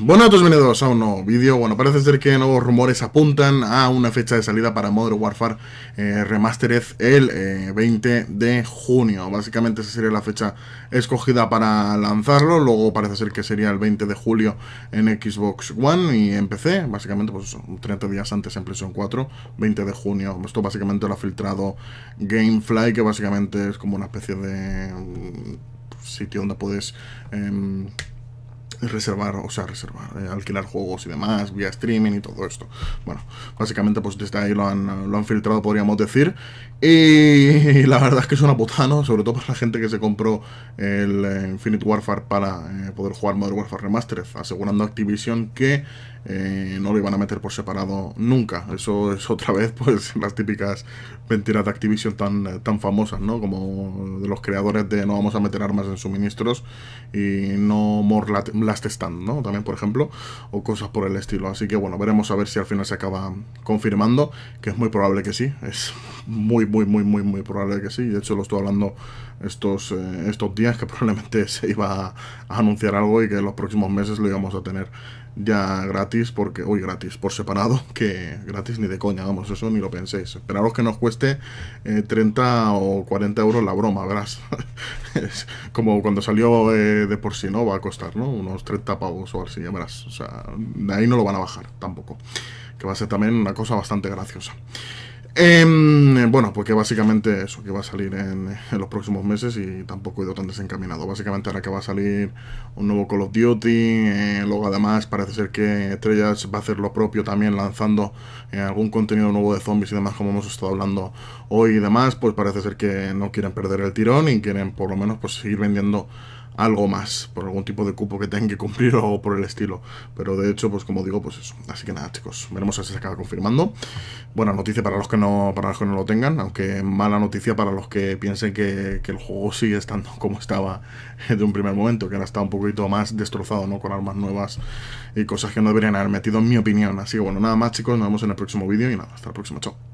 Bueno todos bienvenidos a un nuevo vídeo. Bueno, parece ser que nuevos rumores apuntan a una fecha de salida para Modern Warfare eh, Remastered el 20 eh, de junio. Básicamente esa sería la fecha escogida para lanzarlo. Luego parece ser que sería el 20 de julio en Xbox One y en PC. Básicamente, pues 30 días antes en PlayStation 4, 20 de junio. Esto básicamente lo ha filtrado Gamefly, que básicamente es como una especie de mm, sitio donde puedes... Em, reservar, o sea, reservar, eh, alquilar juegos y demás, vía streaming y todo esto. Bueno, básicamente pues desde ahí lo han, lo han filtrado, podríamos decir. Y la verdad es que es una putada, ¿no? Sobre todo para la gente que se compró el eh, Infinite Warfare para eh, poder jugar Modern Warfare Remastered, asegurando a Activision que no lo iban a meter por separado nunca. Eso es otra vez, pues, las típicas mentiras de Activision tan, tan famosas, ¿no? Como de los creadores de no vamos a meter armas en suministros y no more Last ¿no? También, por ejemplo, o cosas por el estilo. Así que bueno, veremos a ver si al final se acaba confirmando, que es muy probable que sí. Es muy, muy, muy, muy, muy probable que sí. De hecho, lo estoy hablando estos, eh, estos días que probablemente se iba a, anunciar algo y que en los próximos meses lo íbamos a tener ya gratis, porque, uy, gratis, por separado, que gratis ni de coña, vamos, eso ni lo penséis. Esperaros que nos cueste 30 eh, o 40 euros la broma, verás. como cuando salió eh, de por sí, ¿no? Va a costar, ¿no? Unos 30 pavos o así, ya verás. O sea, de ahí no lo van a bajar tampoco. Que va a ser también una cosa bastante graciosa. Em, bueno, porque básicamente eso que va a salir en, los próximos meses y tampoco he ido tan desencaminado. Básicamente ahora que va a salir un nuevo Call of Duty, eh, luego además parece ser que Estrellas va a hacer lo propio también lanzando eh, algún contenido nuevo de zombies y demás como hemos estado hablando hoy y demás, pues parece ser que no quieren perder el tirón y quieren por lo menos pues seguir vendiendo algo más, por algún tipo de cupo que tengan que cumplir o por el estilo. Pero de hecho, pues como digo, pues eso. Así que nada, chicos, veremos si se acaba confirmando. Buena noticia para los que no, para los no lo tengan, aunque mala noticia para los que piensen que, el juego sigue estando como estaba de un primer momento, que ahora está un poquito más destrozado, ¿no? Con armas nuevas y cosas que no deberían haber metido, en mi opinión. Así que bueno, nada más, chicos, nos vemos en el próximo vídeo y nada, hasta el próximo, chao.